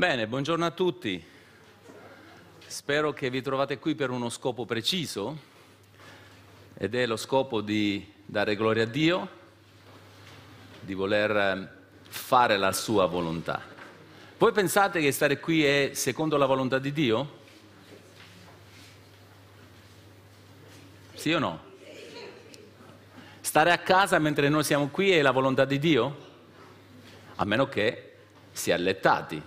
Bene, buongiorno a tutti. Spero che vi trovate qui per uno scopo preciso ed è lo scopo di dare gloria a Dio, di voler ehm, fare la sua volontà. Voi pensate che stare qui è secondo la volontà di Dio? Sì o no? Stare a casa mentre noi siamo qui è la volontà di Dio? A meno che si è allettati.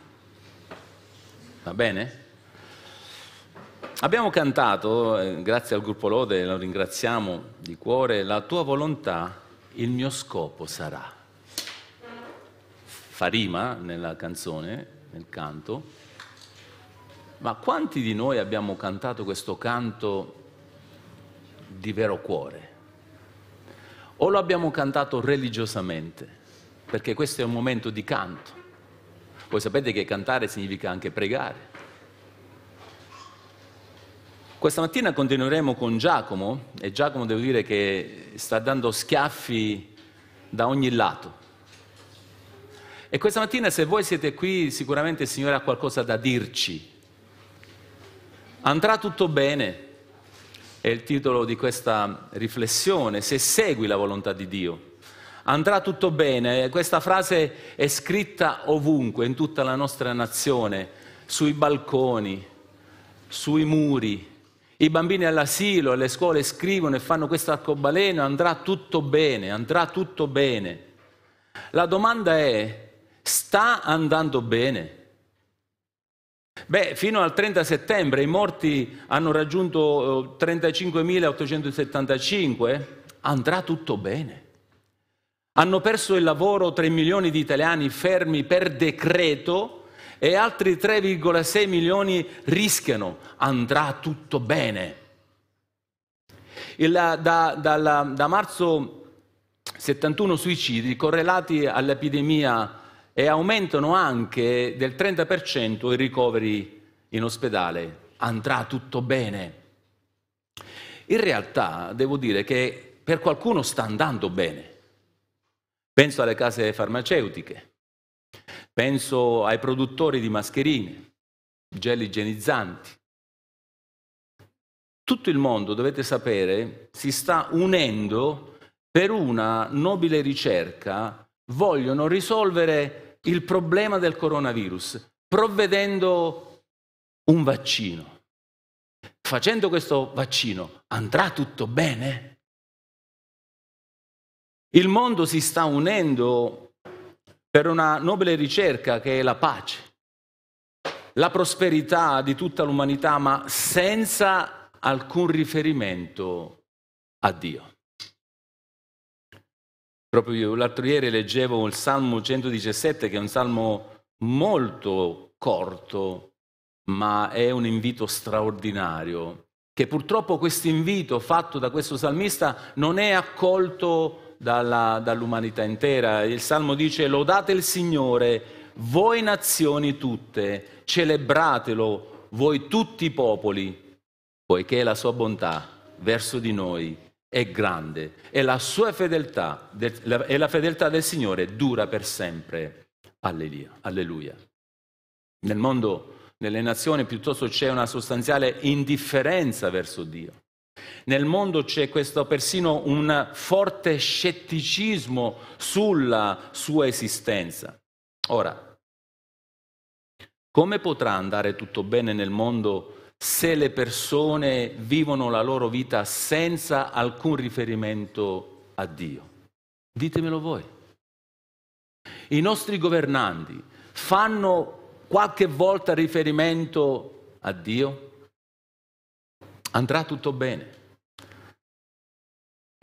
Va bene? Abbiamo cantato, eh, grazie al gruppo Lode, lo ringraziamo di cuore, la tua volontà, il mio scopo sarà. Fa rima nella canzone, nel canto, ma quanti di noi abbiamo cantato questo canto di vero cuore? O lo abbiamo cantato religiosamente? Perché questo è un momento di canto. Voi sapete che cantare significa anche pregare. Questa mattina continueremo con Giacomo e Giacomo devo dire che sta dando schiaffi da ogni lato. E questa mattina se voi siete qui sicuramente il Signore ha qualcosa da dirci. Andrà tutto bene, è il titolo di questa riflessione, se segui la volontà di Dio andrà tutto bene. Questa frase è scritta ovunque, in tutta la nostra nazione, sui balconi, sui muri. I bambini all'asilo, alle scuole scrivono e fanno questo arcobaleno, andrà tutto bene, andrà tutto bene. La domanda è, sta andando bene? Beh, fino al 30 settembre i morti hanno raggiunto 35.875, andrà tutto bene. Hanno perso il lavoro 3 milioni di italiani fermi per decreto e altri 3,6 milioni rischiano. Andrà tutto bene. Il, da, da, da, da marzo 71 suicidi correlati all'epidemia e aumentano anche del 30% i ricoveri in ospedale. Andrà tutto bene. In realtà devo dire che per qualcuno sta andando bene. Penso alle case farmaceutiche, penso ai produttori di mascherine, gel igienizzanti. Tutto il mondo, dovete sapere, si sta unendo per una nobile ricerca, vogliono risolvere il problema del coronavirus provvedendo un vaccino. Facendo questo vaccino andrà tutto bene? Il mondo si sta unendo per una nobile ricerca che è la pace, la prosperità di tutta l'umanità, ma senza alcun riferimento a Dio. Proprio l'altro ieri leggevo il Salmo 117, che è un salmo molto corto, ma è un invito straordinario, che purtroppo questo invito fatto da questo salmista non è accolto dalla, dall'umanità intera. Il Salmo dice lodate il Signore, voi nazioni tutte, celebratelo, voi tutti i popoli, poiché la sua bontà verso di noi è grande e la sua fedeltà e la fedeltà del Signore dura per sempre. Alleluia. Alleluia. Nel mondo, nelle nazioni piuttosto c'è una sostanziale indifferenza verso Dio. Nel mondo c'è questo persino un forte scetticismo sulla sua esistenza. Ora, come potrà andare tutto bene nel mondo se le persone vivono la loro vita senza alcun riferimento a Dio? Ditemelo voi. I nostri governanti fanno qualche volta riferimento a Dio? Andrà tutto bene.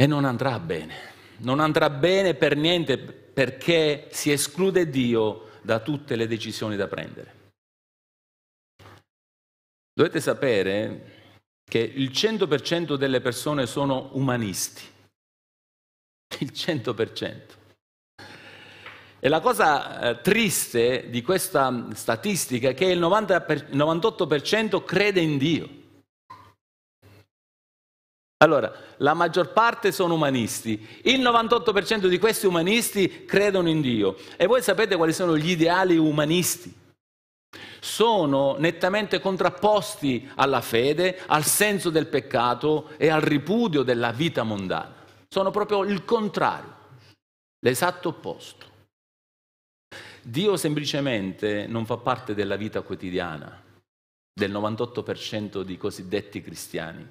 E non andrà bene, non andrà bene per niente perché si esclude Dio da tutte le decisioni da prendere. Dovete sapere che il 100% delle persone sono umanisti, il 100%. E la cosa eh, triste di questa statistica è che il 98% crede in Dio. Allora, la maggior parte sono umanisti, il 98% di questi umanisti credono in Dio e voi sapete quali sono gli ideali umanisti. Sono nettamente contrapposti alla fede, al senso del peccato e al ripudio della vita mondana. Sono proprio il contrario, l'esatto opposto. Dio semplicemente non fa parte della vita quotidiana del 98% di cosiddetti cristiani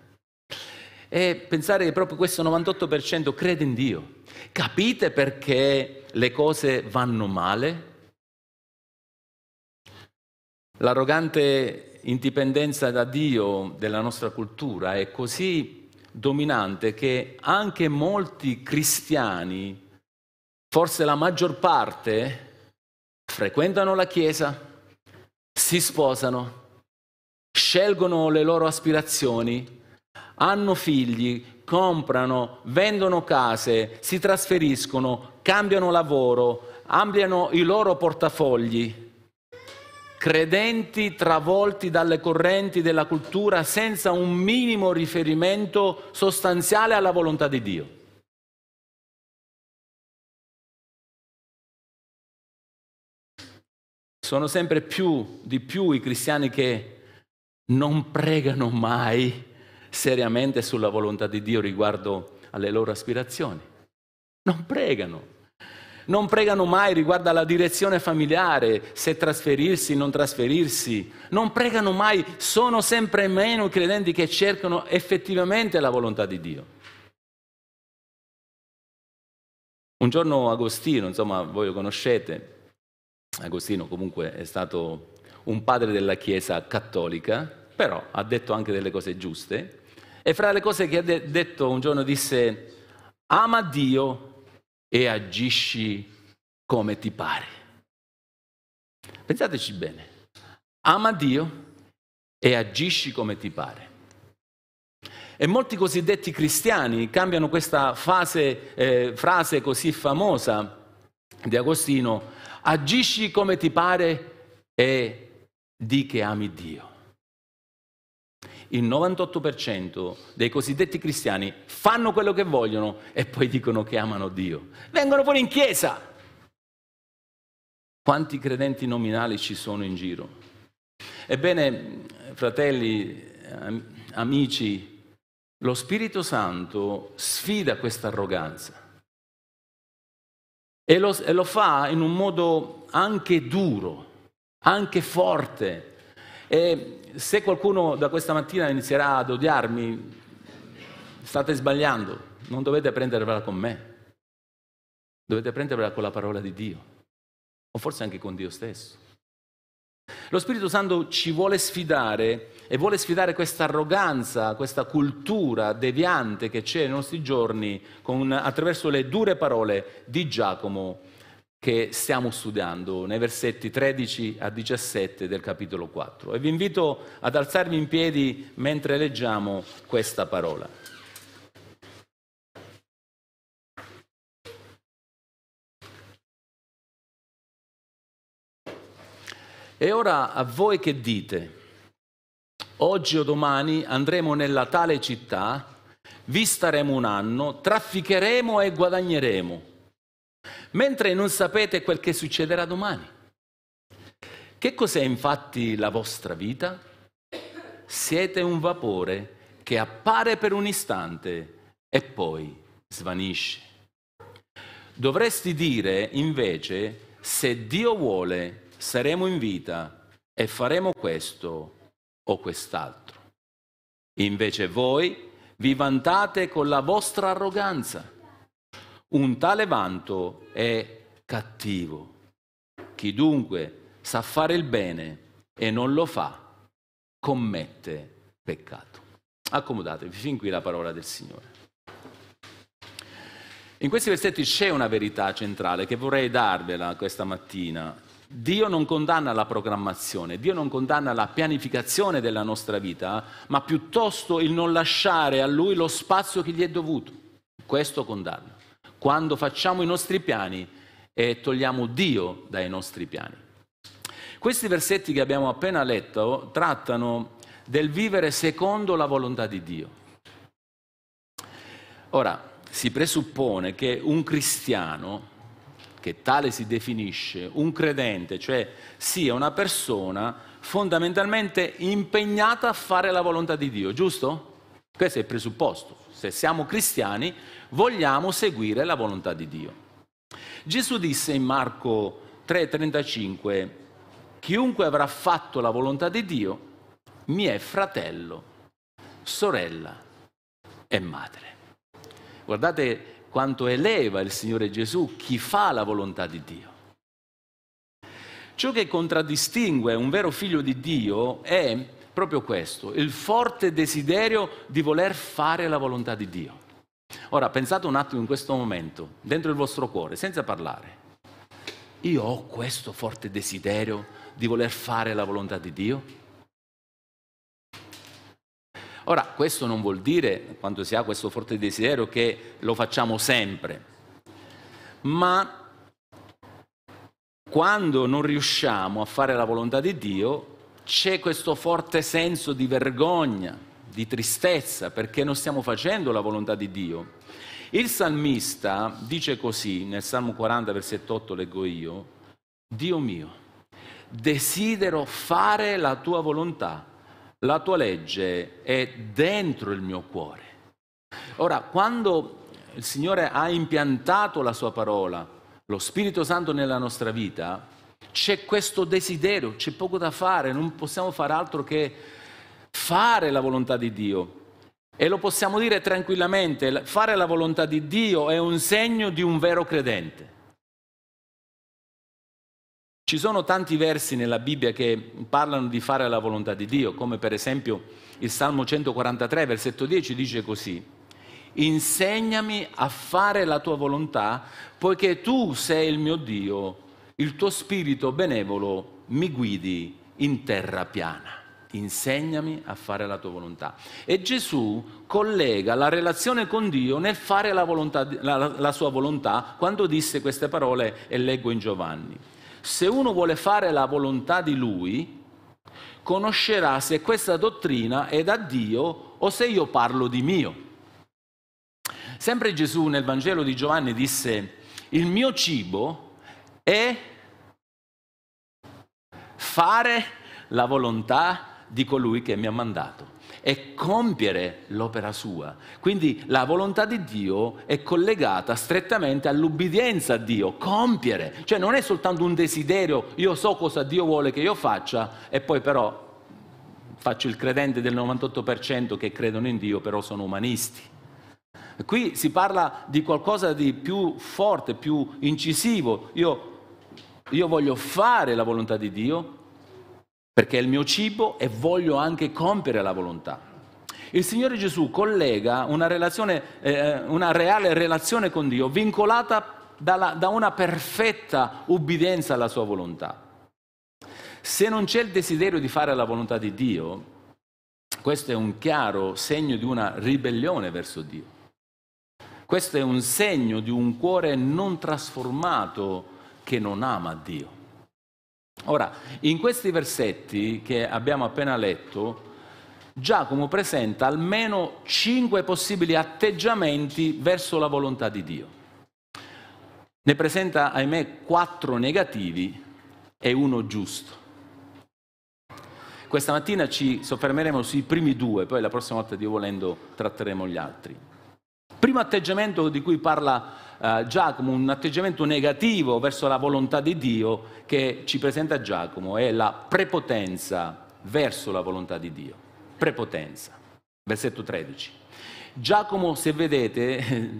e pensare che proprio questo 98% crede in Dio. Capite perché le cose vanno male? L'arrogante indipendenza da Dio della nostra cultura è così dominante che anche molti cristiani, forse la maggior parte, frequentano la Chiesa, si sposano, scelgono le loro aspirazioni, hanno figli, comprano, vendono case, si trasferiscono, cambiano lavoro, ampliano i loro portafogli. Credenti travolti dalle correnti della cultura senza un minimo riferimento sostanziale alla volontà di Dio. Sono sempre più di più i cristiani che non pregano mai seriamente sulla volontà di Dio riguardo alle loro aspirazioni. Non pregano. Non pregano mai riguardo alla direzione familiare, se trasferirsi, non trasferirsi. Non pregano mai, sono sempre meno credenti che cercano effettivamente la volontà di Dio. Un giorno Agostino, insomma voi lo conoscete, Agostino comunque è stato un padre della Chiesa cattolica, però ha detto anche delle cose giuste, e fra le cose che ha de- detto un giorno disse, ama Dio e agisci come ti pare. Pensateci bene, ama Dio e agisci come ti pare. E molti cosiddetti cristiani cambiano questa fase, eh, frase così famosa di Agostino, agisci come ti pare e di che ami Dio il 98% dei cosiddetti cristiani fanno quello che vogliono e poi dicono che amano Dio. Vengono poi in chiesa. Quanti credenti nominali ci sono in giro? Ebbene, fratelli, amici, lo Spirito Santo sfida questa arroganza. E lo, e lo, fa in un modo anche duro, anche forte. E se qualcuno da questa mattina inizierà ad odiarmi, state sbagliando, non dovete prendervela con me, dovete prendervela con la parola di Dio, o forse anche con Dio stesso. Lo Spirito Santo ci vuole sfidare e vuole sfidare questa arroganza, questa cultura deviante che c'è nei nostri giorni con, attraverso le dure parole di Giacomo che stiamo studiando nei versetti 13 a 17 del capitolo 4 e vi invito ad alzarvi in piedi mentre leggiamo questa parola. E ora a voi che dite, oggi o domani andremo nella tale città, vi staremo un anno, trafficheremo e guadagneremo mentre non sapete quel che succederà domani. Che cos'è infatti la vostra vita? Siete un vapore che appare per un istante e poi svanisce. Dovresti dire invece, se Dio vuole, saremo in vita e faremo questo o quest'altro. Invece voi vi vantate con la vostra arroganza un tale vanto è cattivo. Chi dunque sa fare il bene e non lo fa, commette peccato. Accomodatevi, fin qui la parola del Signore. In questi versetti c'è una verità centrale che vorrei darvela questa mattina. Dio non condanna la programmazione, Dio non condanna la pianificazione della nostra vita, ma piuttosto il non lasciare a Lui lo spazio che gli è dovuto. Questo condanna quando facciamo i nostri piani e eh, togliamo Dio dai nostri piani. Questi versetti che abbiamo appena letto trattano del vivere secondo la volontà di Dio. Ora, si presuppone che un cristiano, che tale si definisce, un credente, cioè sia una persona fondamentalmente impegnata a fare la volontà di Dio, giusto? Questo è il presupposto. Se siamo cristiani vogliamo seguire la volontà di Dio. Gesù disse in Marco 3:35, chiunque avrà fatto la volontà di Dio mi è fratello, sorella e madre. Guardate quanto eleva il Signore Gesù chi fa la volontà di Dio. Ciò che contraddistingue un vero figlio di Dio è proprio questo, il forte desiderio di voler fare la volontà di Dio. Ora pensate un attimo in questo momento, dentro il vostro cuore, senza parlare. Io ho questo forte desiderio di voler fare la volontà di Dio? Ora, questo non vuol dire, quando si ha questo forte desiderio, che lo facciamo sempre, ma quando non riusciamo a fare la volontà di Dio, c'è questo forte senso di vergogna di tristezza perché non stiamo facendo la volontà di Dio. Il salmista dice così, nel Salmo 40, versetto 8 leggo io, Dio mio, desidero fare la tua volontà, la tua legge è dentro il mio cuore. Ora, quando il Signore ha impiantato la sua parola, lo Spirito Santo nella nostra vita, c'è questo desiderio, c'è poco da fare, non possiamo fare altro che fare la volontà di Dio. E lo possiamo dire tranquillamente, fare la volontà di Dio è un segno di un vero credente. Ci sono tanti versi nella Bibbia che parlano di fare la volontà di Dio, come per esempio il Salmo 143, versetto 10 dice così, insegnami a fare la tua volontà, poiché tu sei il mio Dio, il tuo spirito benevolo mi guidi in terra piana insegnami a fare la tua volontà. E Gesù collega la relazione con Dio nel fare la, volontà, la, la sua volontà quando disse queste parole e leggo in Giovanni. Se uno vuole fare la volontà di Lui, conoscerà se questa dottrina è da Dio o se io parlo di mio. Sempre Gesù nel Vangelo di Giovanni disse, il mio cibo è fare la volontà di di colui che mi ha mandato e compiere l'opera sua. Quindi la volontà di Dio è collegata strettamente all'ubbidienza a Dio, compiere. Cioè non è soltanto un desiderio, io so cosa Dio vuole che io faccia e poi però faccio il credente del 98% che credono in Dio, però sono umanisti. Qui si parla di qualcosa di più forte, più incisivo. Io, io voglio fare la volontà di Dio, perché è il mio cibo e voglio anche compiere la volontà. Il Signore Gesù collega una, eh, eh, una reale relazione con Dio vincolata dalla, da una perfetta ubbidienza alla sua volontà. Se non c'è il desiderio di fare la volontà di Dio, questo è un chiaro segno di una ribellione verso Dio. Questo è un segno di un cuore non trasformato che non ama Dio. Ora, in questi versetti che abbiamo appena letto, Giacomo presenta almeno cinque possibili atteggiamenti verso la volontà di Dio. Ne presenta, ahimè, quattro negativi e uno giusto. Questa mattina ci soffermeremo sui primi due, poi la prossima volta, Dio volendo, tratteremo gli altri. Primo atteggiamento di cui parla eh, Giacomo, un atteggiamento negativo verso la volontà di Dio che ci presenta Giacomo, è la prepotenza verso la volontà di Dio. Prepotenza. Versetto 13. Giacomo, se vedete,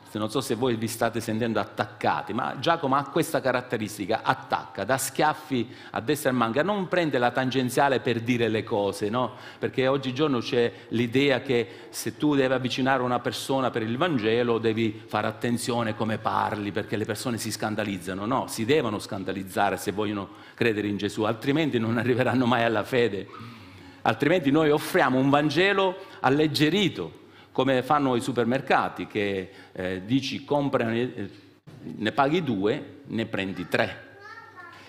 non so se voi vi state sentendo attaccati, ma Giacomo ha questa caratteristica, attacca, dà schiaffi a destra e manca, non prende la tangenziale per dire le cose, no? Perché oggigiorno c'è l'idea che se tu devi avvicinare una persona per il Vangelo devi fare attenzione come parli, perché le persone si scandalizzano, no? Si devono scandalizzare se vogliono credere in Gesù, altrimenti non arriveranno mai alla fede. Altrimenti noi offriamo un Vangelo alleggerito, come fanno i supermercati che eh, dici compra, ne paghi due, ne prendi tre.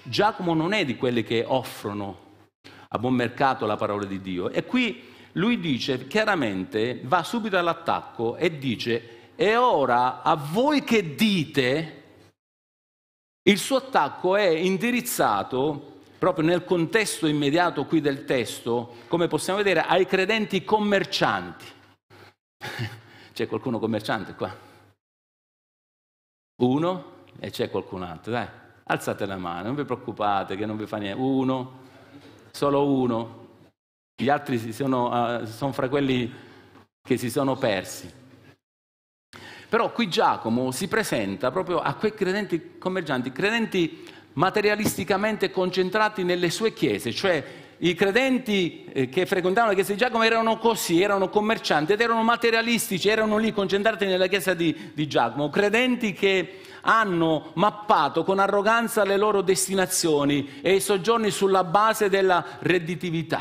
Giacomo non è di quelli che offrono a buon mercato la parola di Dio e qui lui dice chiaramente, va subito all'attacco e dice, e ora a voi che dite, il suo attacco è indirizzato proprio nel contesto immediato qui del testo, come possiamo vedere, ai credenti commercianti. c'è qualcuno commerciante qua? Uno e c'è qualcun altro, dai, alzate la mano, non vi preoccupate che non vi fa niente. Uno, solo uno. Gli altri sono, uh, eh, sono fra quelli che si sono persi. Però qui Giacomo si presenta proprio a quei credenti commercianti, credenti materialisticamente concentrati nelle sue chiese, cioè i credenti eh, che frequentavano la chiesa di Giacomo erano così, erano commercianti ed erano materialistici, erano lì concentrati nella chiesa di, di Giacomo, credenti che hanno mappato con arroganza le loro destinazioni e i soggiorni sulla base della redditività,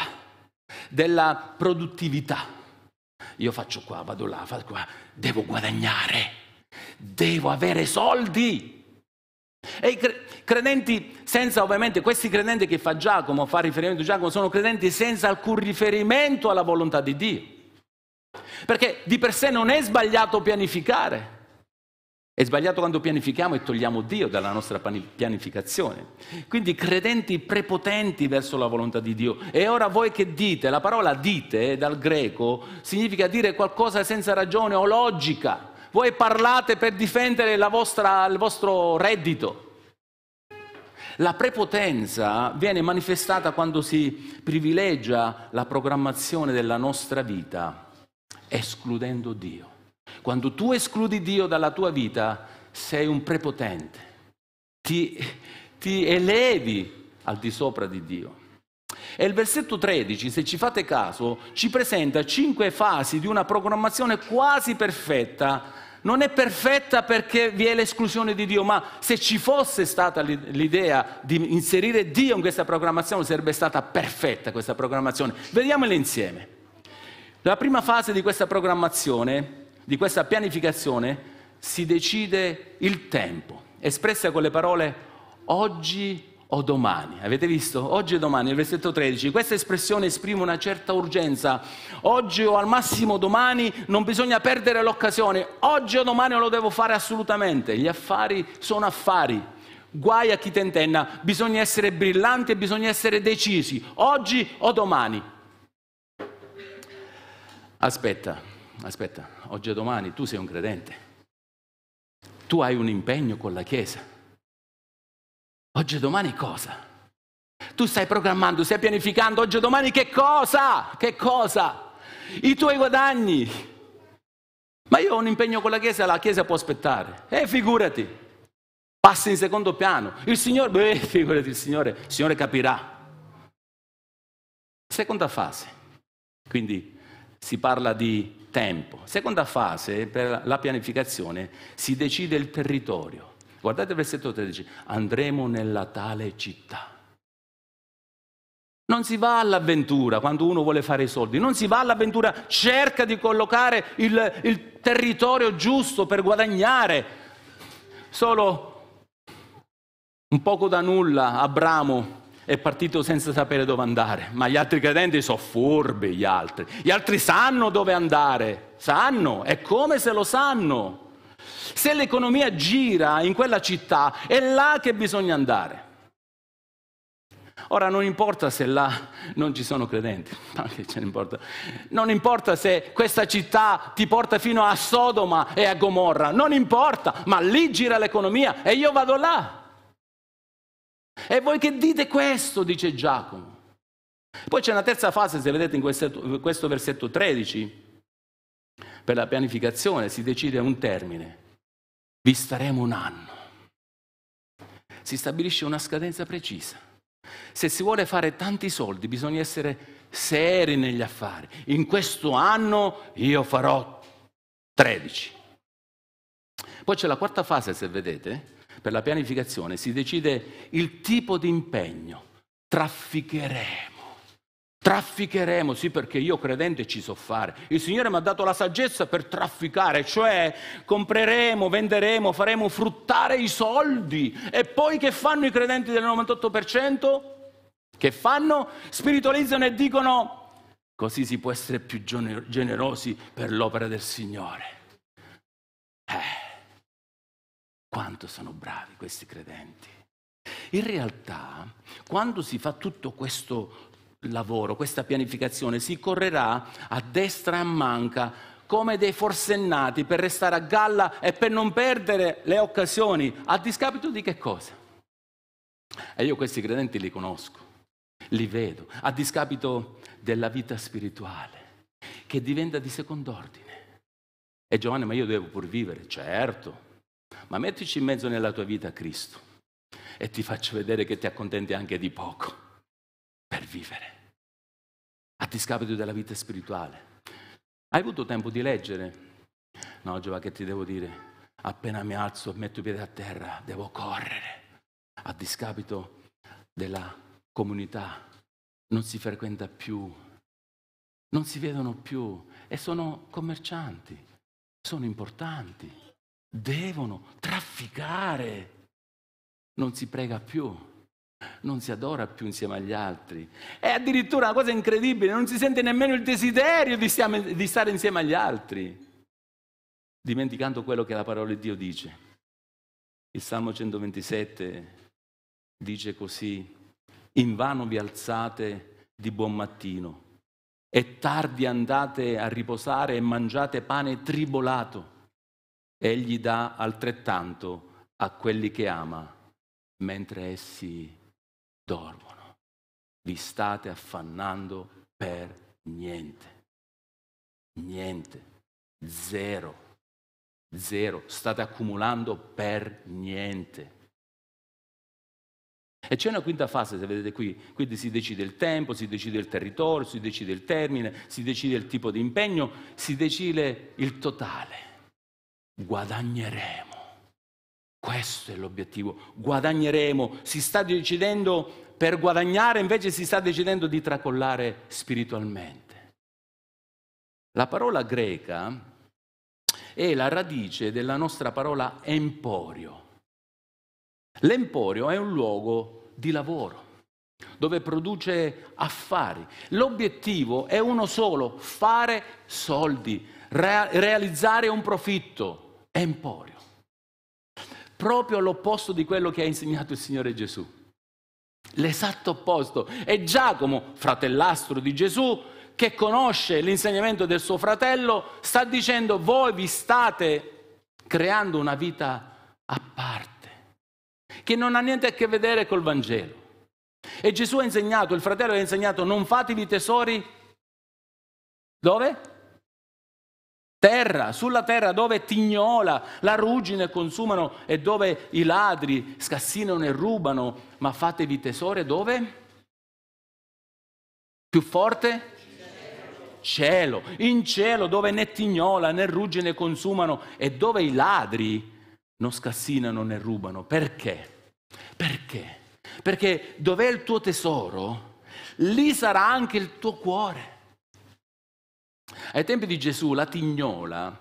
della produttività. Io faccio qua, vado là, vado qua, devo guadagnare, devo avere soldi. E i credenti senza ovviamente questi credenti che fa Giacomo, fa riferimento a Giacomo, sono credenti senza alcun riferimento alla volontà di Dio. Perché di per sé non è sbagliato pianificare. È sbagliato quando pianifichiamo e togliamo Dio dalla nostra pianificazione. Quindi credenti prepotenti verso la volontà di Dio. E ora voi che dite? La parola dite dal greco significa dire qualcosa senza ragione o logica. Voi parlate per difendere vostra, il vostro reddito la prepotenza viene manifestata quando si privilegia la programmazione della nostra vita, escludendo Dio. Quando tu escludi Dio dalla tua vita, sei un prepotente, ti, ti elevi al di sopra di Dio. E il versetto 13, se ci fate caso, ci presenta cinque fasi di una programmazione quasi perfetta non è perfetta perché vi è l'esclusione di Dio, ma se ci fosse stata l'idea di inserire Dio in questa programmazione sarebbe stata perfetta questa programmazione. Vediamole insieme. La prima fase di questa programmazione, di questa pianificazione, si decide il tempo, espressa con le parole oggi o domani. Avete visto? Oggi e domani, il versetto 13. Questa espressione esprime una certa urgenza. Oggi o al massimo domani non bisogna perdere l'occasione. Oggi o domani lo devo fare assolutamente. Gli affari sono affari. Guai a chi tentenna. Bisogna essere brillanti e bisogna essere decisi. Oggi o domani. Aspetta, aspetta. Oggi o domani tu sei un credente. Tu hai un impegno con la Chiesa Oggi e domani cosa? Tu stai programmando, stai pianificando oggi e domani che cosa? Che cosa? I tuoi guadagni. Ma io ho un impegno con la Chiesa, la Chiesa può aspettare. E eh, figurati, passi in secondo piano. Il Signore, beh, figurati, il Signore, il Signore capirà. Seconda fase, quindi si parla di tempo. Seconda fase per la pianificazione si decide il territorio. Guardate il versetto 13, andremo nella tale città. Non si va all'avventura quando uno vuole fare i soldi, non si va all'avventura, cerca di collocare il, il territorio giusto per guadagnare. Solo un poco da nulla Abramo è partito senza sapere dove andare, ma gli altri credenti sono furbi gli altri. Gli altri sanno dove andare, sanno, è come se lo sanno. Se l'economia gira in quella città, è là che bisogna andare. Ora non importa se là non ci sono credenti, ma che ce ne importa? Non importa se questa città ti porta fino a Sodoma e a Gomorra, non importa, ma lì gira l'economia e io vado là. E voi che dite questo, dice Giacomo. Poi c'è una terza fase, se vedete in questo, versetto 13, per la pianificazione si decide un termine vi staremo un anno. Si stabilisce una scadenza precisa. Se si vuole fare tanti soldi bisogna essere seri negli affari. In questo anno io farò 13. Poi c'è la quarta fase, se vedete, per la pianificazione si decide il tipo di impegno. Trafficheremo. Trafficheremo, sì perché io credente ci so fare. Il Signore mi ha dato la saggezza per trafficare, cioè compreremo, venderemo, faremo fruttare i soldi. E poi che fanno i credenti del 98%? Che fanno? Spiritualizzano e dicono così si può essere più generosi per l'opera del Signore. Eh, quanto sono bravi questi credenti. In realtà, quando si fa tutto questo lavoro, questa pianificazione, si correrà a destra e a manca come dei forsennati per restare a galla e per non perdere le occasioni, a discapito di che cosa? E io questi credenti li conosco, li vedo, a discapito della vita spirituale, che diventa di secondo ordine. E Giovanni, ma io devo pur vivere, certo, ma mettici in mezzo nella tua vita Cristo e ti faccio vedere che ti accontenti anche di poco vivere, a discapito della vita spirituale. Hai avuto tempo di leggere? No, Giova, che ti devo dire? Appena mi alzo e metto i piedi a terra, devo correre, a discapito della comunità. Non si frequenta più, non si vedono più e sono commercianti, sono importanti, devono trafficare, non si prega più non si adora più insieme agli altri. È addirittura una cosa incredibile, non si sente nemmeno il desiderio di, stiame, di stare insieme agli altri, dimenticando quello che la parola di Dio dice. Il Salmo 127 dice così, in vano vi alzate di buon mattino e tardi andate a riposare e mangiate pane tribolato. Egli dà altrettanto a quelli che ama, mentre essi dormono. Vi state affannando per niente. Niente. Zero. Zero. State accumulando per niente. E c'è una quinta fase, se vedete qui, quindi si decide il tempo, si decide il territorio, si decide il termine, si decide il tipo di impegno, si decide il totale. Guadagneremo. Questo è l'obiettivo. Guadagneremo. Si sta decidendo per guadagnare, invece si sta decidendo di tracollare spiritualmente. La parola greca è la radice della nostra parola emporio. L'emporio è un luogo di lavoro dove produce affari. L'obiettivo è uno solo, fare soldi, realizzare un profitto. Emporio proprio l'opposto di quello che ha insegnato il Signore Gesù. L'esatto opposto. E Giacomo, fratellastro di Gesù, che conosce l'insegnamento del suo fratello, sta dicendo voi vi state creando una vita a parte, che non ha niente a che vedere col Vangelo. E Gesù ha insegnato, il fratello ha insegnato, non fatevi tesori dove? terra, sulla terra dove tignola, la ruggine consumano e dove i ladri scassinano e rubano, ma fatevi tesore dove? Più forte? Cielo, in cielo dove né tignola né ruggine consumano e dove i ladri non scassinano né rubano. Perché? Perché? Perché dov'è il tuo tesoro, lì sarà anche il tuo cuore. Ai tempi di Gesù la tignola,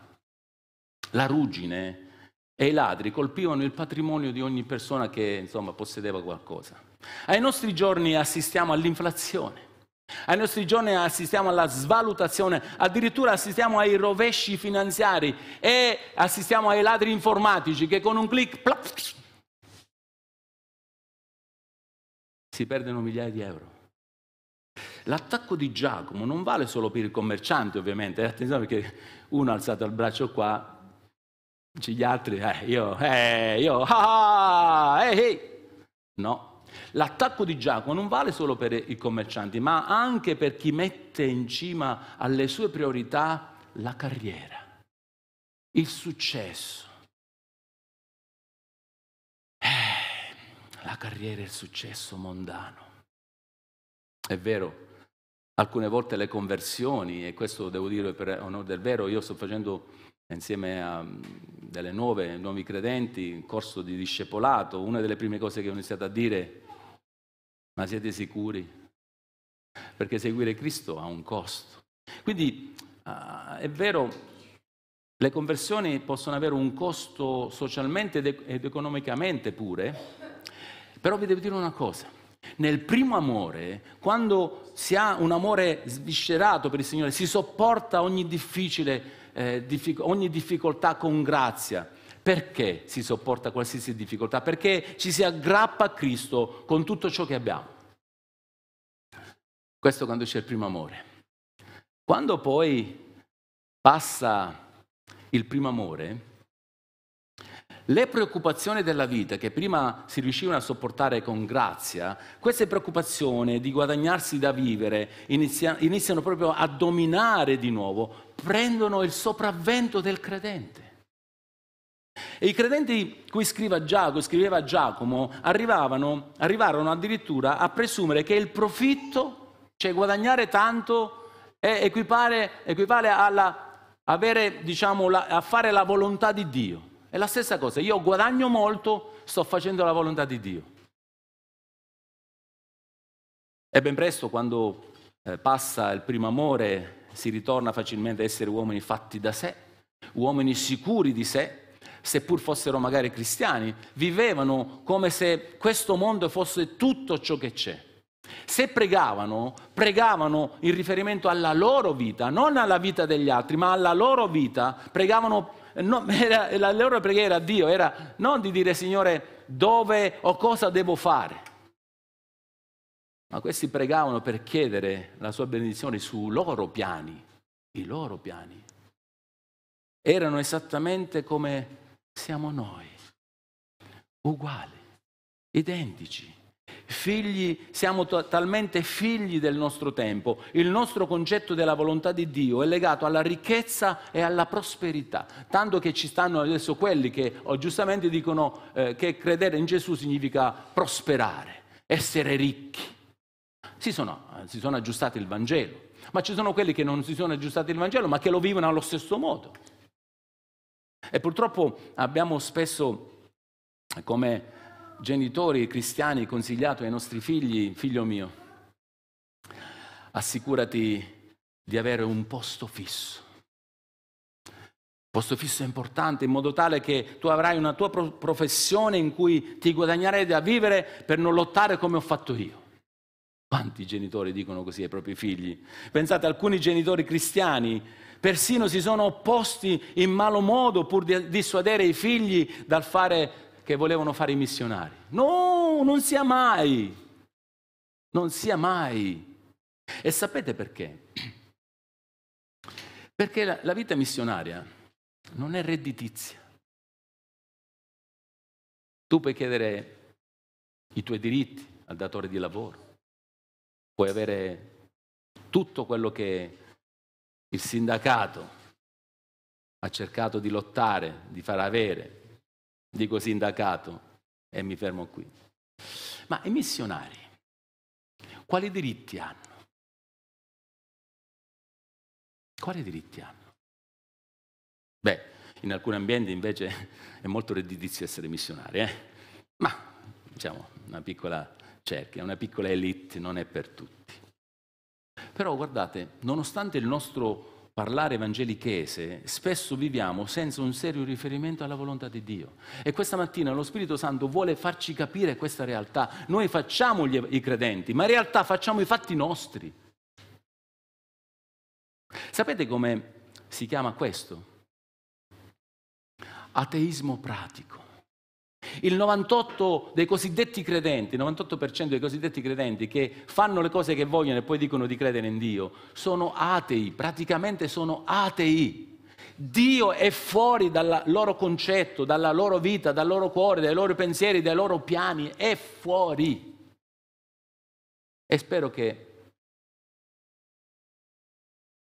la ruggine e i ladri colpivano il patrimonio di ogni persona che insomma, possedeva qualcosa. Ai nostri giorni assistiamo all'inflazione. Ai nostri giorni assistiamo alla svalutazione, addirittura assistiamo ai rovesci finanziari e assistiamo ai ladri informatici che con un clic plop, si perdono migliaia di euro. L'attacco di Giacomo non vale solo per i commercianti, ovviamente, eh, attenzione perché uno ha alzato il braccio qua, gli altri, eh, io, eh, io, ah, ah, eh, eh. No, l'attacco di Giacomo non vale solo per i commercianti, ma anche per chi mette in cima alle sue priorità la carriera, il successo. Eh, la carriera e il successo mondano. È vero, alcune volte le conversioni, e questo devo dire per onore del vero, io sto facendo insieme a mm, delle nuove, nuovi credenti, un corso di discepolato, una delle prime cose che ho iniziato a dire, ma siete sicuri? Perché seguire Cristo ha un costo. Quindi uh, è vero, le conversioni possono avere un costo socialmente ed economicamente pure, però vi devo dire una cosa. Nel primo amore, quando si ha un amore sviscerato per il Signore, si sopporta ogni, eh, diffic- ogni difficoltà con grazia. Perché si sopporta qualsiasi difficoltà? Perché ci si aggrappa a Cristo con tutto ciò che abbiamo. Questo quando c'è il primo amore. Quando poi passa il primo amore, le preoccupazioni della vita che prima si riuscivano a sopportare con grazia, queste preoccupazioni di guadagnarsi da vivere inizia, iniziano proprio a dominare di nuovo, prendono il sopravvento del credente. E i credenti cui scriva Giacomo, scriveva Giacomo arrivavano, arrivarono addirittura a presumere che il profitto, cioè guadagnare tanto, è equipare, equivale alla, avere, diciamo, la, a fare la volontà di Dio. È la stessa cosa, io guadagno molto, sto facendo la volontà di Dio. E ben presto, quando eh, passa il primo amore, si ritorna facilmente a essere uomini fatti da sé, uomini sicuri di sé, seppur fossero magari cristiani, vivevano come se questo mondo fosse tutto ciò che c'è. Se pregavano, pregavano in riferimento alla loro vita, non alla vita degli altri, ma alla loro vita, pregavano no, era, la loro preghiera a Dio era non di dire Signore dove o cosa devo fare, ma questi pregavano per chiedere la sua benedizione sui loro piani, i loro piani. Erano esattamente come siamo noi, uguali, identici. Figli, siamo to- talmente figli del nostro tempo. Il nostro concetto della volontà di Dio è legato alla ricchezza e alla prosperità. Tanto che ci stanno adesso quelli che oh, giustamente dicono eh, che credere in Gesù significa prosperare, essere ricchi. Si sono, eh, si sono aggiustati il Vangelo, ma ci sono quelli che non si sono aggiustati il Vangelo, ma che lo vivono allo stesso modo. E purtroppo abbiamo spesso, come genitori cristiani consigliato ai nostri figli, figlio mio, assicurati di avere un posto fisso. Posto fisso è importante in modo tale che tu avrai una tua professione in cui ti guadagnerai da vivere per non lottare come ho fatto io. Quanti genitori dicono così ai propri figli? Pensate, alcuni genitori cristiani persino si sono opposti in malo modo pur di dissuadere i figli dal fare che volevano fare i missionari. No, non sia mai, non sia mai. E sapete perché? Perché la, la vita missionaria non è redditizia. Tu puoi chiedere i tuoi diritti al datore di lavoro, puoi avere tutto quello che il sindacato ha cercato di lottare, di far avere, dico sindacato e mi fermo qui. Ma i missionari, quali diritti hanno? Quali diritti hanno? Beh, in alcuni ambienti invece è molto redditizio essere missionari, eh? ma diciamo una piccola cerchia, una piccola elite, non è per tutti. Però guardate, nonostante il nostro parlare evangelichese, spesso viviamo senza un serio riferimento alla volontà di Dio. E questa mattina lo Spirito Santo vuole farci capire questa realtà. Noi facciamo gli, i credenti, ma in realtà facciamo i fatti nostri. Sapete come si chiama questo? Ateismo pratico. Il 98% dei cosiddetti credenti, 98% dei cosiddetti credenti che fanno le cose che vogliono e poi dicono di credere in Dio, sono atei, praticamente sono atei. Dio è fuori dal loro concetto, dalla loro vita, dal loro cuore, dai loro pensieri, dai loro piani, è fuori. E spero che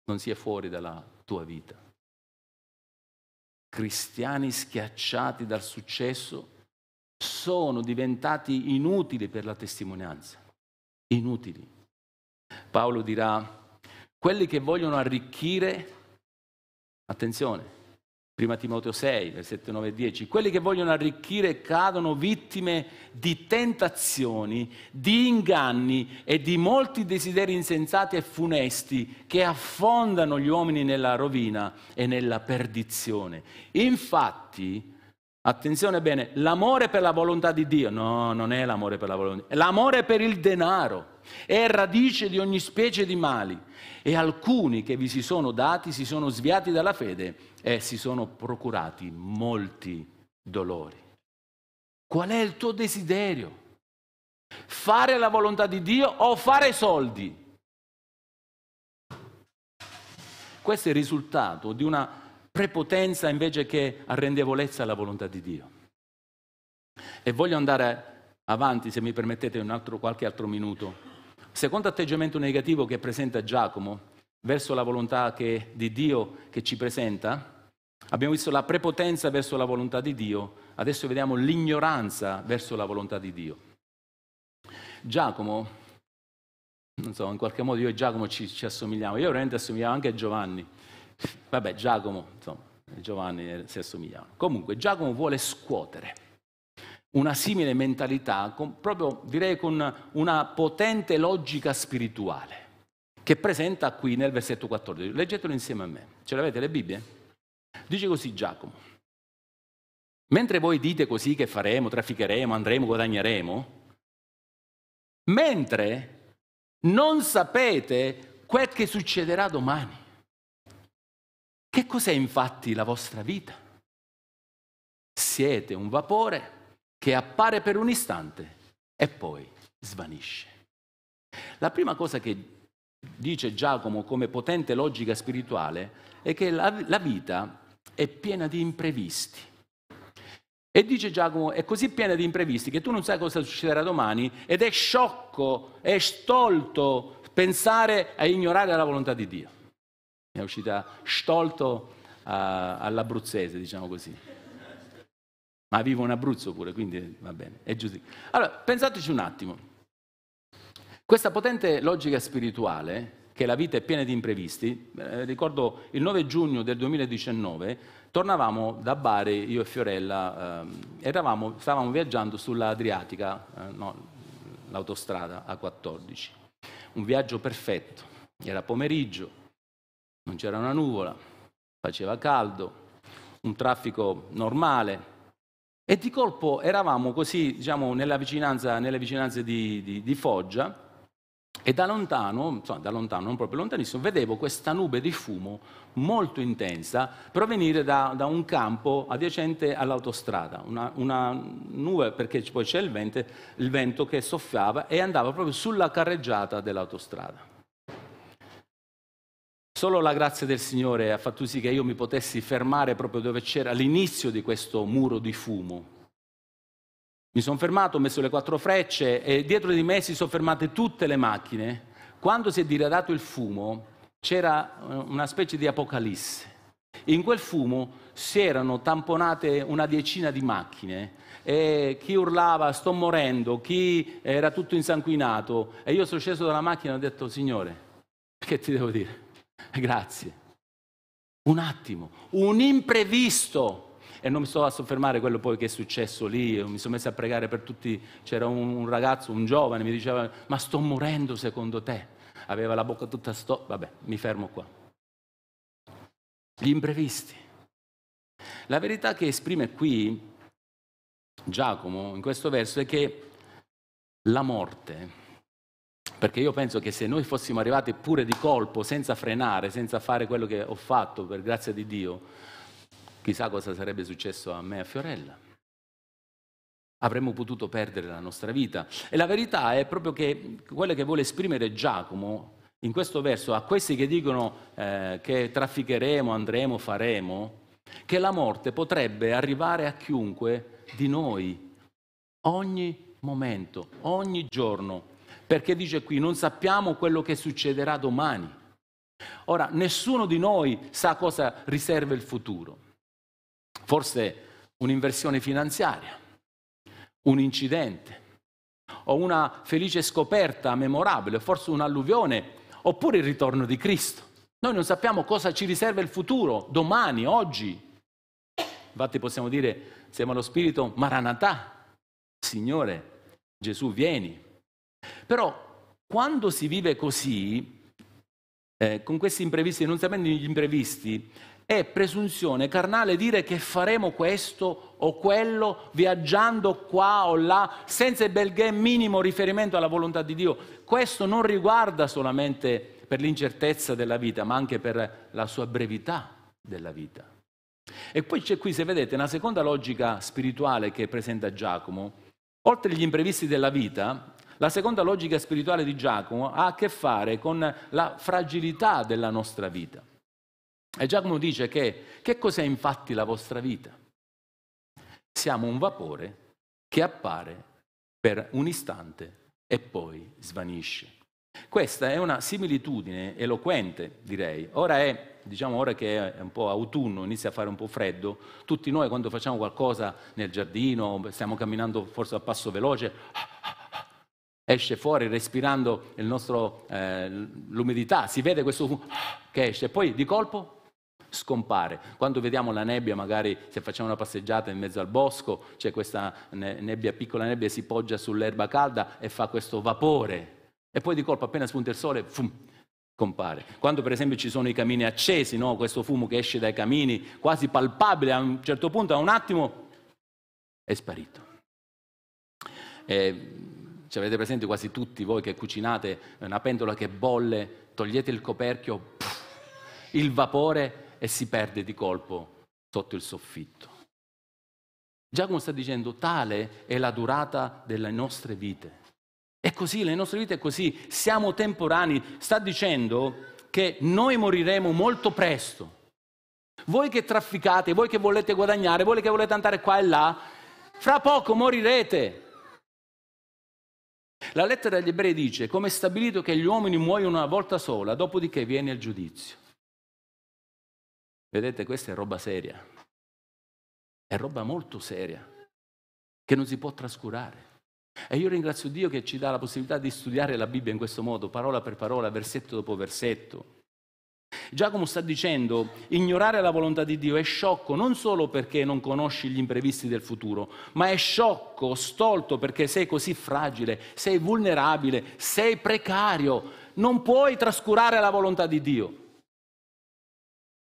non sia fuori dalla tua vita. Cristiani schiacciati dal successo sono diventati inutili per la testimonianza. Inutili. Paolo dirà, quelli che vogliono arricchire, attenzione, 1 Timoteo 6, versetto 9 e 10, quelli che vogliono arricchire cadono vittime di tentazioni, di inganni e di molti desideri insensati e funesti che affondano gli uomini nella rovina e nella perdizione. Infatti, Attenzione bene, l'amore per la volontà di Dio, no, non è l'amore per la volontà, è l'amore per il denaro, è radice di ogni specie di mali e alcuni che vi si sono dati si sono sviati dalla fede e si sono procurati molti dolori. Qual è il tuo desiderio? Fare la volontà di Dio o fare soldi? Questo è il risultato di una prepotenza invece che arrendevolezza alla volontà di Dio. E voglio andare avanti, se mi permettete, altro, qualche altro minuto. Secondo atteggiamento negativo che presenta Giacomo verso la volontà che, di Dio che ci presenta, abbiamo visto la prepotenza verso la volontà di Dio, adesso vediamo l'ignoranza verso la volontà di Dio. Giacomo, non so, in qualche modo io e Giacomo ci, ci assomigliamo, io veramente assomigliavo anche a Giovanni Vabbè, Giacomo, insomma, Giovanni si assomigliavano. Comunque, Giacomo vuole scuotere una simile mentalità, con, proprio direi con una potente logica spirituale, che presenta qui nel versetto 14. Leggetelo insieme a me. Ce l'avete le Bibbie? Dice così Giacomo. Mentre voi dite così che faremo, trafficheremo, andremo, guadagneremo, mentre non sapete quel che succederà domani. Che cos'è infatti la vostra vita? Siete un vapore che appare per un istante e poi svanisce. La prima cosa che dice Giacomo come potente logica spirituale è che la, la vita è piena di imprevisti. E dice Giacomo, è così piena di imprevisti che tu non sai cosa succederà domani ed è sciocco, è stolto pensare a ignorare la volontà di Dio è uscita stolto a, eh, all'abruzzese, diciamo così. Ma vivo in Abruzzo pure, quindi va bene, è giusto. Allora, pensateci un attimo. Questa potente logica spirituale, che la vita è piena di imprevisti, eh, ricordo il 9 giugno del 2019, tornavamo da Bari, io e Fiorella, eh, eravamo, stavamo viaggiando sulla Adriatica, eh, no, l'autostrada A14. Un viaggio perfetto, era pomeriggio, non c'era una nuvola, faceva caldo, un traffico normale e di colpo eravamo così, diciamo, vicinanza, nelle vicinanze di, di, di, Foggia e da lontano, insomma, da lontano, non proprio lontanissimo, vedevo questa nube di fumo molto intensa provenire da, da un campo adiacente all'autostrada, una, una nube perché poi c'è il vento, il vento che soffiava e andava proprio sulla carreggiata dell'autostrada. Solo la grazia del Signore ha fatto sì che io mi potessi fermare proprio dove c'era l'inizio di questo muro di fumo. Mi sono fermato, ho messo le quattro frecce e dietro di me si sono fermate tutte le macchine. Quando si è diradato il fumo c'era eh, una specie di apocalisse. In quel fumo si erano tamponate una decina di macchine e chi urlava sto morendo, chi era tutto insanguinato e io sono sceso dalla macchina e ho detto Signore, che ti devo dire? Grazie. Un attimo, un imprevisto. E non mi sto a soffermare quello poi che è successo lì, Io mi sono messo a pregare per tutti, c'era un ragazzo, un giovane, mi diceva, ma sto morendo secondo te? Aveva la bocca tutta sto... Vabbè, mi fermo qua. Gli imprevisti. La verità che esprime qui Giacomo in questo verso è che la morte perché io penso che se noi fossimo arrivati pure di colpo, senza frenare, senza fare quello che ho fatto, per grazia di Dio, chissà cosa sarebbe successo a me e a Fiorella. Avremmo potuto perdere la nostra vita. E la verità è proprio che quello che vuole esprimere Giacomo in questo verso a questi che dicono eh, che trafficheremo, andremo, faremo, che la morte potrebbe arrivare a chiunque di noi, ogni momento, ogni giorno, perché dice qui non sappiamo quello che succederà domani. Ora, nessuno di noi sa cosa riserva il futuro. Forse un'inversione finanziaria, un incidente, o una felice scoperta memorabile, forse un'alluvione, oppure il ritorno di Cristo. Noi non sappiamo cosa ci riserva il futuro, domani, oggi. Infatti possiamo dire, insieme allo Spirito, Maranatà, Signore, Gesù, vieni. Però quando si vive così, eh, con questi imprevisti, non sapendo gli imprevisti, è presunzione carnale dire che faremo questo o quello viaggiando qua o là senza il belghè minimo riferimento alla volontà di Dio. Questo non riguarda solamente per l'incertezza della vita, ma anche per la sua brevità della vita. E poi c'è qui, se vedete, una seconda logica spirituale che presenta Giacomo. Oltre agli imprevisti della vita, la seconda logica spirituale di Giacomo ha a che fare con la fragilità della nostra vita. E Giacomo dice che che cos'è infatti la vostra vita? Siamo un vapore che appare per un istante e poi svanisce. Questa è una similitudine eloquente, direi. Ora è, diciamo ora che è un po' autunno, inizia a fare un po' freddo, tutti noi quando facciamo qualcosa nel giardino, stiamo camminando forse a passo veloce, ah, esce fuori respirando nostro, eh, l'umidità, si vede questo fumo che esce, poi di colpo scompare. Quando vediamo la nebbia, magari se facciamo una passeggiata in mezzo al bosco, c'è questa nebbia, piccola nebbia, si poggia sull'erba calda e fa questo vapore. E poi di colpo, appena spunta il sole, fum, compare. Quando per esempio ci sono i camini accesi, no? questo fumo che esce dai camini, quasi palpabile, a un certo punto, a un attimo, è sparito. E ci avete presente quasi tutti voi che cucinate una pentola che bolle, togliete il coperchio, puff, il vapore e si perde di colpo sotto il soffitto. Giacomo sta dicendo tale è la durata delle nostre vite. È così, le nostre vite è così, siamo temporanei. Sta dicendo che noi moriremo molto presto. Voi che trafficate, voi che volete guadagnare, voi che volete andare qua e là, fra poco morirete. La lettera agli ebrei dice, come è stabilito che gli uomini muoiono una volta sola, dopodiché viene il giudizio. Vedete, questa è roba seria, è roba molto seria, che non si può trascurare. E io ringrazio Dio che ci dà la possibilità di studiare la Bibbia in questo modo, parola per parola, versetto dopo versetto. Giacomo sta dicendo, ignorare la volontà di Dio è sciocco non solo perché non conosci gli imprevisti del futuro, ma è sciocco, stolto perché sei così fragile, sei vulnerabile, sei precario, non puoi trascurare la volontà di Dio.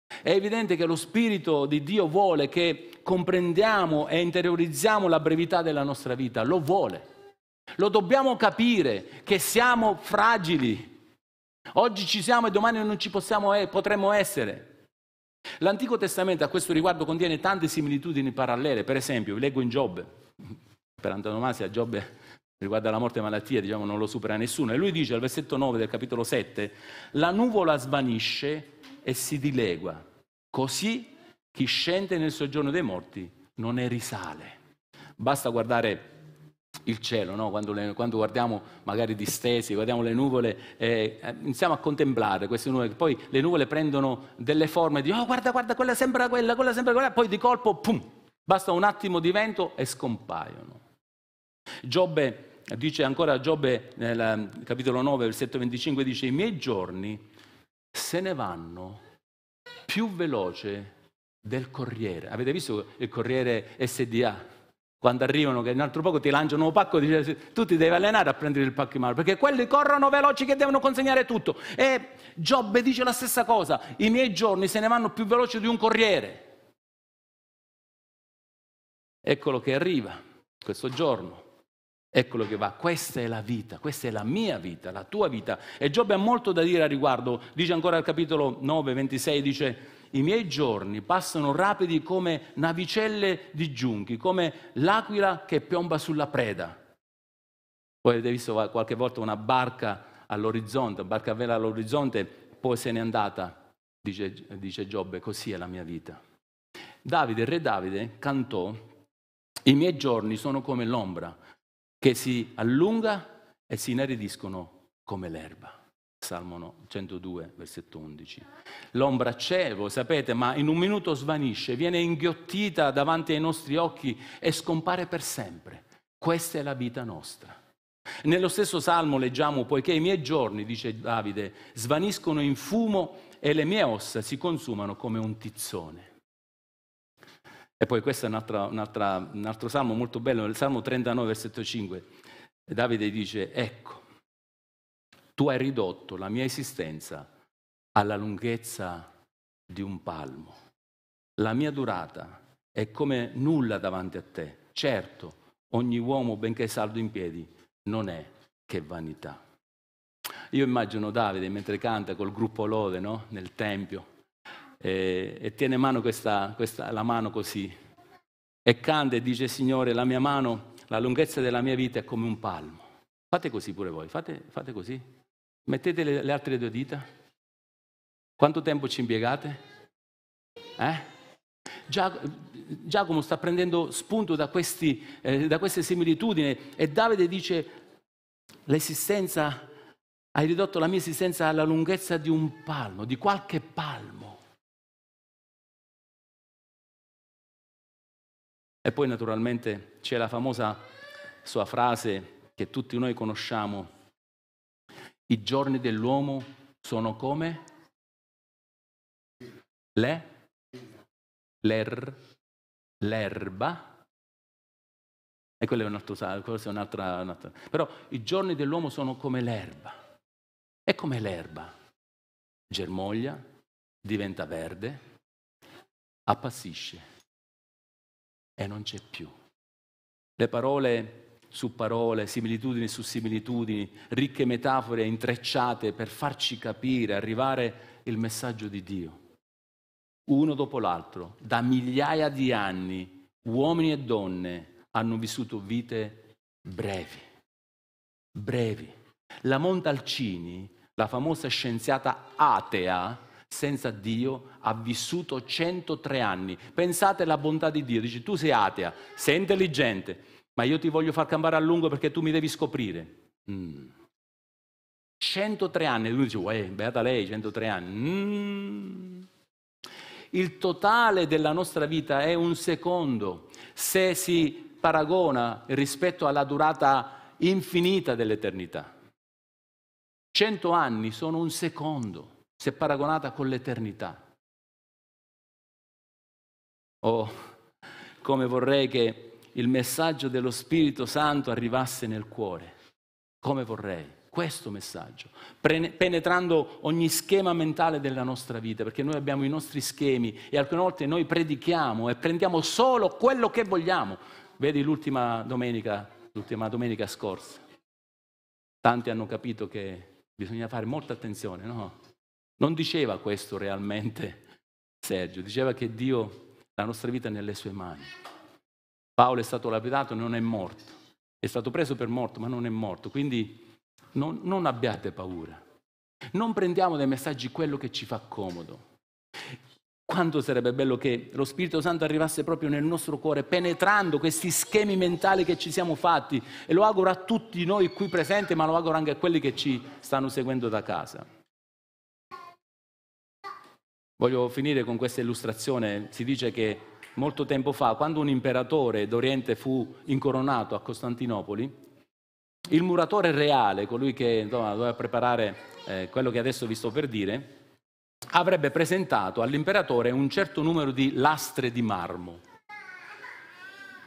È evidente che lo Spirito di Dio vuole che comprendiamo e interiorizziamo la brevità della nostra vita, lo vuole. Lo dobbiamo capire che siamo fragili, Oggi ci siamo e domani non ci possiamo, potremmo essere. L'Antico Testamento a questo riguardo contiene tante similitudini parallele, per esempio, vi leggo in Giobbe, per antonomasia Giobbe riguarda la morte e malattia, diciamo non lo supera nessuno, e lui dice al versetto 9 del capitolo 7, la nuvola svanisce e si dilegua, così chi scende nel soggiorno dei morti non ne risale. Basta guardare il cielo, no? quando, le, quando, guardiamo magari distesi, guardiamo le nuvole, eh, eh iniziamo a contemplare queste nuvole, poi le nuvole prendono delle forme di, oh guarda, guarda, quella sembra quella, quella sembra quella, poi di colpo, pum, basta un attimo di vento e scompaiono. Giobbe, dice ancora Giobbe nel capitolo 9, versetto 25, dice, i miei giorni se ne vanno più veloce del Corriere. Avete visto il Corriere SDA? quando arrivano che in un altro poco ti lanciano un pacco e tu ti devi allenare a prendere il pacco in mano perché quelli corrono veloci che devono consegnare tutto e Giobbe dice la stessa cosa i miei giorni se ne vanno più veloci di un corriere eccolo che arriva questo giorno eccolo che va questa è la vita questa è la mia vita la tua vita e Giobbe ha molto da dire a riguardo dice ancora al capitolo 9 26 dice i miei giorni passano rapidi come navicelle di giunchi, come l'aquila che piomba sulla preda. Poi avete visto qualche volta una barca all'orizzonte, una barca a vela all'orizzonte, poi se n'è andata, dice, dice Giobbe, così è la mia vita. Davide, il re Davide, cantò, i miei giorni sono come l'ombra, che si allunga e si inaridiscono come l'erba. Salmo 102, versetto 11. L'ombra c'è, voi sapete, ma in un minuto svanisce, viene inghiottita davanti ai nostri occhi e scompare per sempre. Questa è la vita nostra. Nello stesso Salmo leggiamo, poiché i miei giorni, dice Davide, svaniscono in fumo e le mie ossa si consumano come un tizzone. E poi questo è un altro, un altro, un altro salmo molto bello, nel Salmo 39, versetto 5. Davide dice, ecco, tu hai ridotto la mia esistenza alla lunghezza di un palmo. La mia durata è come nulla davanti a te. Certo, ogni uomo, benché saldo in piedi, non è che vanità. Io immagino Davide mentre canta col gruppo Lode no? nel Tempio e, e tiene mano questa, questa, la mano così e canta e dice Signore la mia mano, la lunghezza della mia vita è come un palmo. Fate così pure voi, fate, fate così. Mettete le, le altre due dita. Quanto tempo ci impiegate? Eh? Giacomo sta prendendo spunto da, questi, eh, da, queste similitudini e Davide dice l'esistenza, hai ridotto la mia esistenza alla lunghezza di un palmo, di qualche palmo. E poi naturalmente c'è la famosa sua frase che tutti noi conosciamo, i giorni dell'uomo sono come le, l'er, l'erba. E quello è un altro, forse un'altra, un'altra. Però i giorni dell'uomo sono come l'erba. E come l'erba? Germoglia, diventa verde, appassisce e non c'è più. Le parole su parole, similitudini su similitudini, ricche metafore intrecciate per farci capire, arrivare il messaggio di Dio. Uno dopo l'altro, da migliaia di anni, uomini e donne hanno vissuto vite brevi, brevi. La Montalcini, la famosa scienziata atea, senza Dio, ha vissuto 103 anni. Pensate alla bontà di Dio, dici tu sei atea, sei intelligente, ma io ti voglio far cambiare a lungo perché tu mi devi scoprire. Mm. 103 anni, lui dice, beata lei, 103 anni. Mm. Il totale della nostra vita è un secondo, se si paragona rispetto alla durata infinita dell'eternità. 100 anni sono un secondo, se paragonata con l'eternità. Oh, come vorrei che il messaggio dello Spirito Santo arrivasse nel cuore, come vorrei questo messaggio, penetrando ogni schema mentale della nostra vita, perché noi abbiamo i nostri schemi e alcune volte noi predichiamo e prendiamo solo quello che vogliamo. Vedi l'ultima domenica, l'ultima domenica scorsa, tanti hanno capito che bisogna fare molta attenzione, no? Non diceva questo realmente Sergio, diceva che Dio, la nostra vita è nelle sue mani. Paolo è stato lapidato, non è morto. È stato preso per morto, ma non è morto. Quindi non, non abbiate paura. Non prendiamo dai messaggi quello che ci fa comodo. Quanto sarebbe bello che lo Spirito Santo arrivasse proprio nel nostro cuore, penetrando questi schemi mentali che ci siamo fatti. E lo auguro a tutti noi qui presenti, ma lo auguro anche a quelli che ci stanno seguendo da casa. Voglio finire con questa illustrazione. Si dice che molto tempo fa, quando un imperatore d'Oriente fu incoronato a Costantinopoli, il muratore reale, colui che insomma, doveva preparare eh, quello che adesso vi sto per dire, avrebbe presentato all'imperatore un certo numero di lastre di marmo.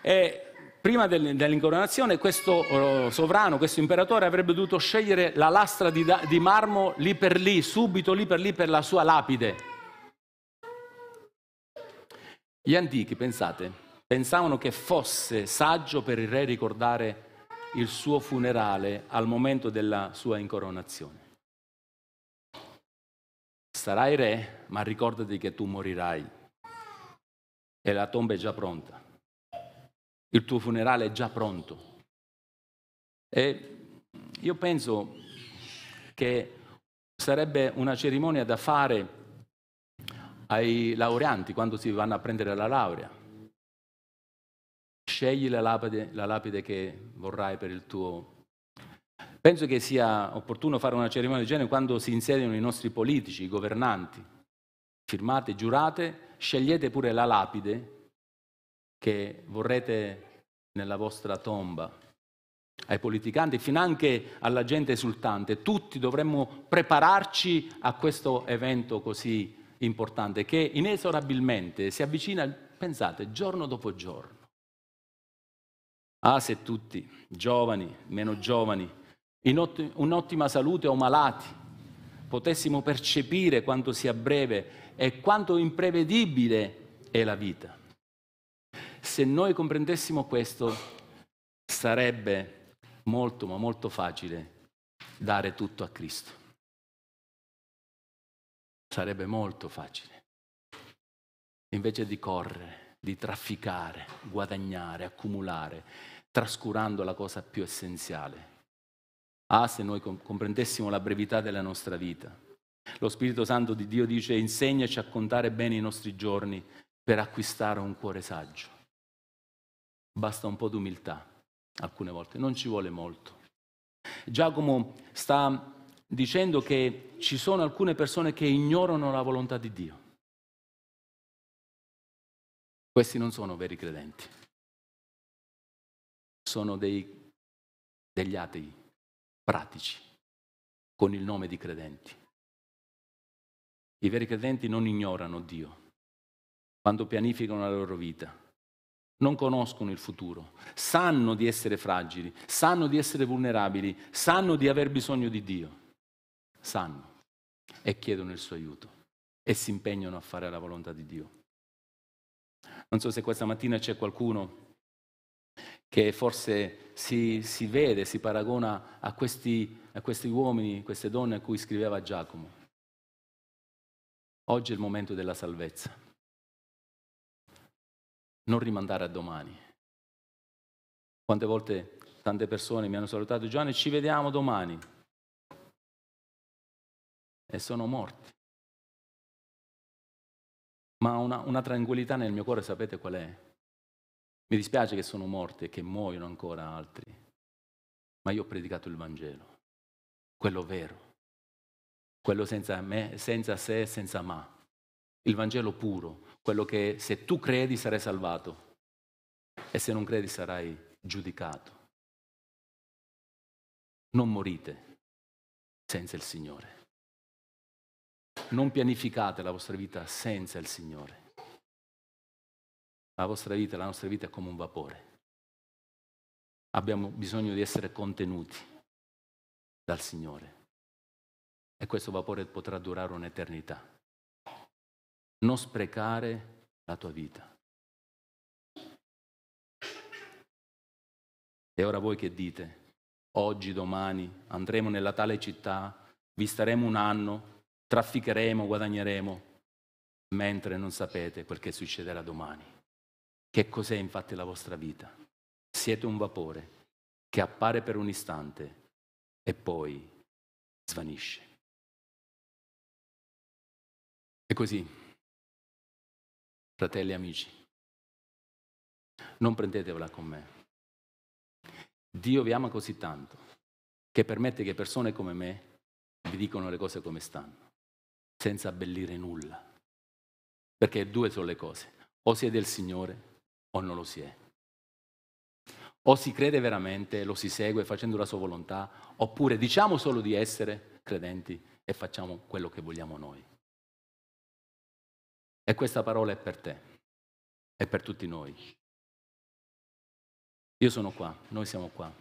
E prima dell'incoronazione questo oh, sovrano, questo imperatore avrebbe dovuto scegliere la lastra di, di marmo lì per lì, subito lì per lì per la sua lapide. Gli antichi, pensate, pensavano che fosse saggio per il re ricordare il suo funerale al momento della sua incoronazione. Sarai re, ma ricordati che tu morirai e la tomba è già pronta. Il tuo funerale è già pronto. E io penso che sarebbe una cerimonia da fare ai laureanti quando si vanno a prendere la laurea. Scegli la lapide, la lapide che vorrai per il tuo... Penso che sia opportuno fare una cerimonia del genere quando si insediano i nostri politici, i governanti. Firmate, giurate, scegliete pure la lapide che vorrete nella vostra tomba ai politicanti, fino anche alla gente esultante. Tutti dovremmo prepararci a questo evento così importante importante che inesorabilmente si avvicina, pensate, giorno dopo giorno. Ah, se tutti, giovani, meno giovani, in ott- un'ottima salute o malati, potessimo percepire quanto sia breve e quanto imprevedibile è la vita. Se noi comprendessimo questo, sarebbe molto, ma molto facile dare tutto a Cristo. Sarebbe molto facile. Invece di correre, di trafficare, guadagnare, accumulare, trascurando la cosa più essenziale. Ah, se noi comprendessimo la brevità della nostra vita. Lo Spirito Santo di Dio dice insegnaci a contare bene i nostri giorni per acquistare un cuore saggio. Basta un po' d'umiltà alcune volte, non ci vuole molto. Giacomo sta dicendo che ci sono alcune persone che ignorano la volontà di Dio. Questi non sono veri credenti, sono dei, degli atei pratici con il nome di credenti. I veri credenti non ignorano Dio quando pianificano la loro vita, non conoscono il futuro, sanno di essere fragili, sanno di essere vulnerabili, sanno di aver bisogno di Dio sanno e chiedono il suo aiuto e si impegnano a fare la volontà di Dio. Non so se questa mattina c'è qualcuno che forse si, si vede, si paragona a questi, a questi uomini, queste donne a cui scriveva Giacomo. Oggi è il momento della salvezza. Non rimandare a domani. Quante volte tante persone mi hanno salutato, Giovanni, ci vediamo domani e sono morti. Ma una, una tranquillità nel mio cuore, sapete qual è? Mi dispiace che sono morti e che muoiono ancora altri, ma io ho predicato il Vangelo, quello vero, quello senza me, senza se, senza ma, il Vangelo puro, quello che se tu credi sarai salvato e se non credi sarai giudicato. Non morite senza il Signore. Non pianificate la vostra vita senza il Signore. La vostra vita, la nostra vita è come un vapore. Abbiamo bisogno di essere contenuti dal Signore. E questo vapore potrà durare un'eternità. Non sprecare la tua vita. E ora voi che dite? Oggi, domani andremo nella tale città, vi staremo un anno, trafficheremo, guadagneremo, mentre non sapete quel che succederà domani. Che cos'è infatti la vostra vita? Siete un vapore che appare per un istante e poi svanisce. E così, fratelli e amici, non prendetevela con me. Dio vi ama così tanto che permette che persone come me vi dicano le cose come stanno senza abbellire nulla. Perché due sono le cose. O si è del Signore o non lo si è. O si crede veramente, lo si segue facendo la sua volontà, oppure diciamo solo di essere credenti e facciamo quello che vogliamo noi. E questa parola è per te, è per tutti noi. Io sono qua, noi siamo qua.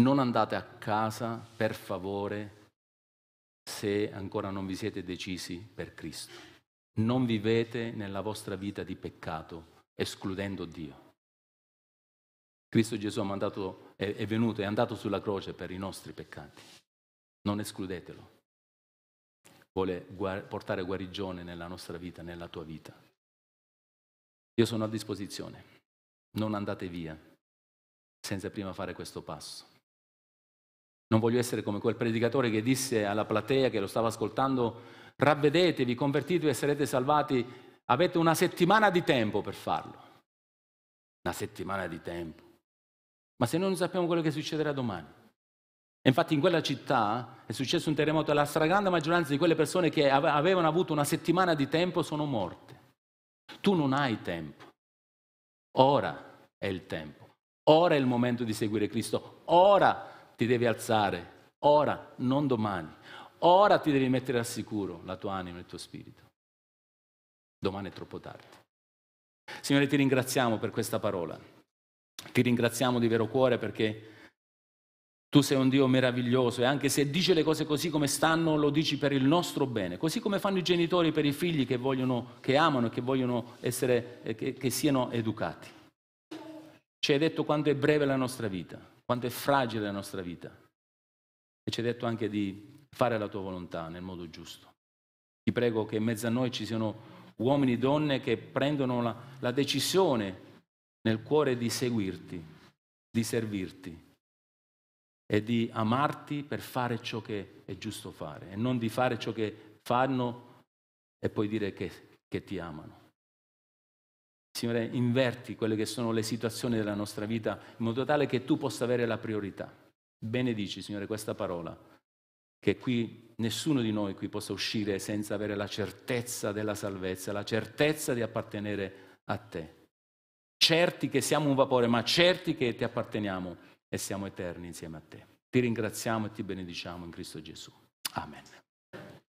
Non andate a casa, per favore, se ancora non vi siete decisi per Cristo. Non vivete nella vostra vita di peccato, escludendo Dio. Cristo Gesù è, mandato, è, venuto, è andato sulla croce per i nostri peccati. Non escludetelo. Vuole portare guarigione nella nostra vita, nella tua vita. Io sono a disposizione. Non andate via senza prima fare questo passo. Non voglio essere come quel predicatore che disse alla platea che lo stava ascoltando, ravvedetevi, convertitevi e sarete salvati, avete una settimana di tempo per farlo. Una settimana di tempo. Ma se noi non sappiamo quello che succederà domani. infatti in quella città è successo un terremoto e la stragrande maggioranza di quelle persone che avevano avuto una settimana di tempo sono morte. Tu non hai tempo. Ora è il tempo. Ora è il momento di seguire Cristo. Ora ti devi alzare, ora, non domani. Ora ti devi mettere al sicuro la tua anima e il tuo spirito. Domani è troppo tardi. Signore, ti ringraziamo per questa parola. Ti ringraziamo di vero cuore perché tu sei un Dio meraviglioso e anche se dice le cose così come stanno, lo dici per il nostro bene, così come fanno i genitori per i figli che, vogliono, che amano e che vogliono essere, eh, che, che siano educati. Ci hai detto quanto è breve la nostra vita quanto è fragile la nostra vita. E ci hai detto anche di fare la tua volontà nel modo giusto. Ti prego che in mezzo a noi ci siano uomini e donne che prendono la, la decisione nel cuore di seguirti, di servirti e di amarti per fare ciò che è giusto fare e non di fare ciò che fanno e poi dire che, che ti amano. Signore, inverti quelle che sono le situazioni della nostra vita in modo tale che tu possa avere la priorità. Benedici, Signore, questa parola, che qui nessuno di noi qui possa uscire senza avere la certezza della salvezza, la certezza di appartenere a te. Certi che siamo un vapore, ma certi che ti apparteniamo e siamo eterni insieme a te. Ti ringraziamo e ti benediciamo in Cristo Gesù. Amen.